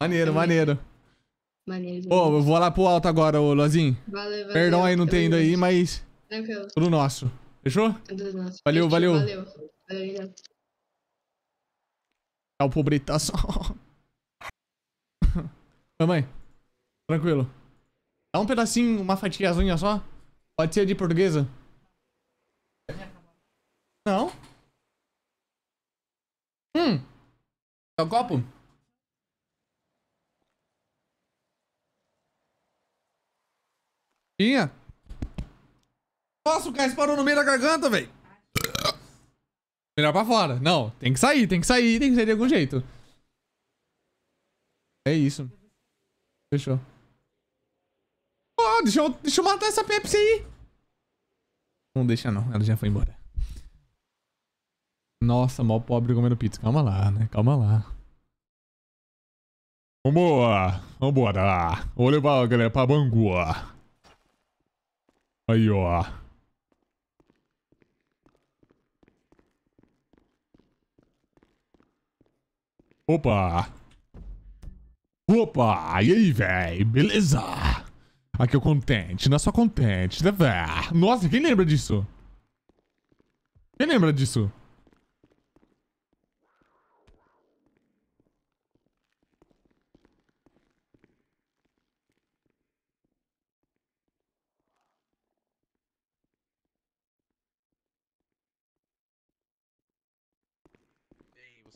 Maneiro, maneiro. Maneiro. Ô, oh, eu vou lá pro alto agora, ô Lozinho. Valeu, valeu. Perdão aí não ter ido aí, mas. Tranquilo. Tudo nosso. Fechou? Tudo nosso. Valeu, valeu. Valeu. Valeu, Tchau, pobretaço. Mamãe. Tranquilo. Dá um pedacinho, uma fatia azulinha só. Pode ser de portuguesa. Não. Hum. É o copo? Tinha. Nossa, o cara parou no meio da garganta, velho. Melhor pra fora. Não, tem que sair, tem que sair, tem que sair de algum jeito. É isso. Fechou. oh, deixa, eu, deixa eu matar essa Pepsi aí. Não deixa não, ela já foi embora. Nossa, mal pobre comendo pizza. Calma lá, né? Calma lá. Vambora. Vambora. Vou levar a galera pra bangua. Aí, ó. Opa! Opa! E aí, véi? Beleza? Aqui é o Content, não é só Content, né, véi? Nossa, quem lembra disso? Quem lembra disso?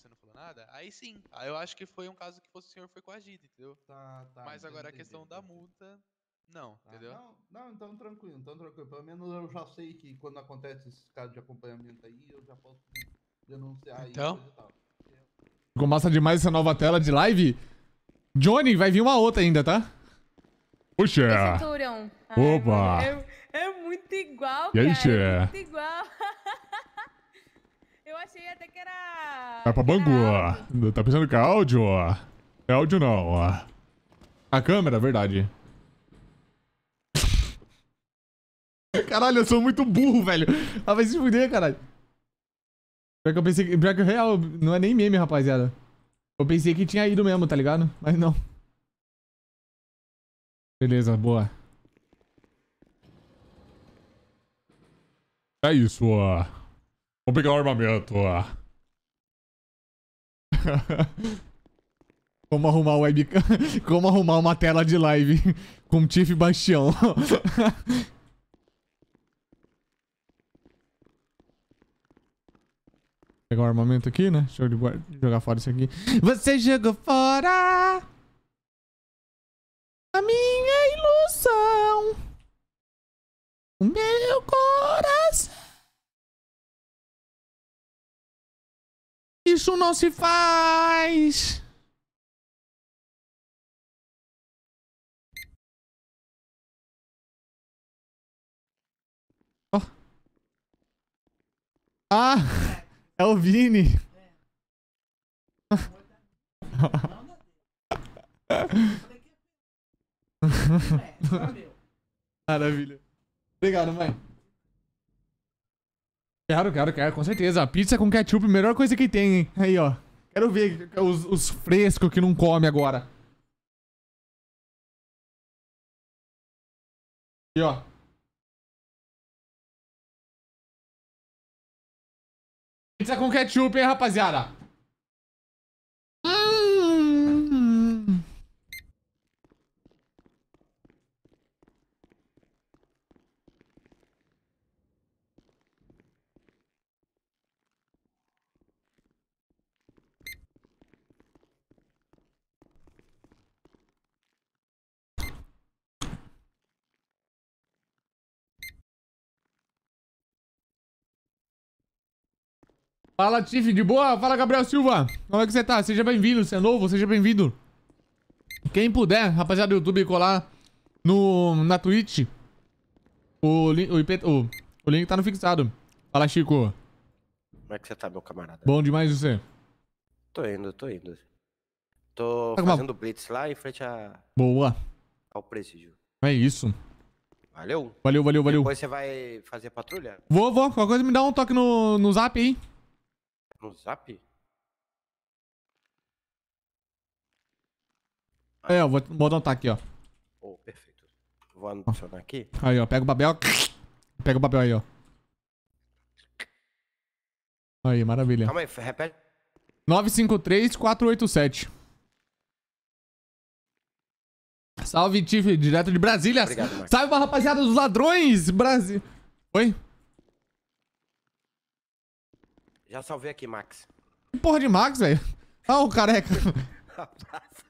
você não falou nada, aí sim. Aí eu acho que foi um caso que fosse o senhor foi coagido, entendeu? Tá, tá. Mas entendi, agora a questão entendi, da multa. Não, tá, entendeu? Não, não, então tranquilo, então tranquilo. Pelo menos eu já sei que quando acontece esse caso de acompanhamento aí, eu já posso denunciar então? e Ficou massa demais essa nova tela de live? Johnny, vai vir uma outra ainda, tá? Puxa! Opa! é, é, muito igual, e cara. é muito igual. Vai pra Bangu. tá pensando que é áudio? É áudio não. A câmera, verdade. Caralho, eu sou muito burro, velho. Ah, vai se fuder, caralho. Pior que eu pensei que... Pior que real, não é nem meme, rapaziada. Eu pensei que tinha ido mesmo, tá ligado? Mas não. Beleza, boa. É isso, ó. Vou pegar o armamento, ó. Como arrumar webcam. Como arrumar uma tela de live com Tiff Bastião. Pegar o um armamento aqui, né? Deixa eu jogar fora isso aqui. Você jogou fora a minha ilusão. O meu coração. Isso não se faz! Oh. Ah! É o Vini! É, Maravilha. Obrigado, mãe. Quero, quero, quero, com certeza. Pizza com ketchup, melhor coisa que tem, hein? Aí, ó. Quero ver os, os frescos que não come agora. E, ó. Pizza com ketchup, hein, rapaziada? Fala, Tiff, de boa? Fala, Gabriel Silva. Como é que você tá? Seja bem-vindo, você é novo, seja bem-vindo. Quem puder, rapaziada do YouTube, colar no, na Twitch. O, o, IP, o, o, link tá no fixado. Fala, Chico. Como é que você tá, meu camarada? Bom demais você. Tô indo, tô indo. Tô tá fazendo uma... blitz lá em frente a... Boa. Ao presídio. É isso. Valeu. Valeu, valeu, valeu. Depois você vai fazer patrulha? Vou, vou. Qualquer coisa me dá um toque no, no zap aí. No zap? É, eu vou, vou anotar aqui, ó. Oh, perfeito. Vou anotar aqui. Aí, ó. Pega o Babel. Pega o Babel aí, ó. Aí, maravilha. Calma aí, repete. 953-487. Salve, Tiff, direto de Brasília. Obrigado, Salve rapaziada dos ladrões, Brasil. Oi? Já salvei aqui, Max. Que porra de Max, velho? Ah, o careca. Rapaz.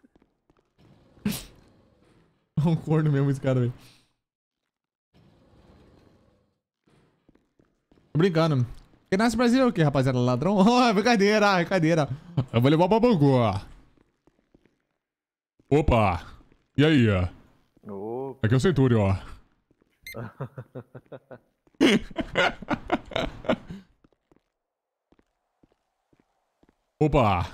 um corno mesmo esse cara, velho. Tô brincando. Quem nasce no Brasil é o quê, rapaziada? Ladrão? Oh, é brincadeira, é brincadeira. Eu vou levar pra Bangu, Opa! E aí, ó? Opa. Aqui é o Centurion, ó. Oba!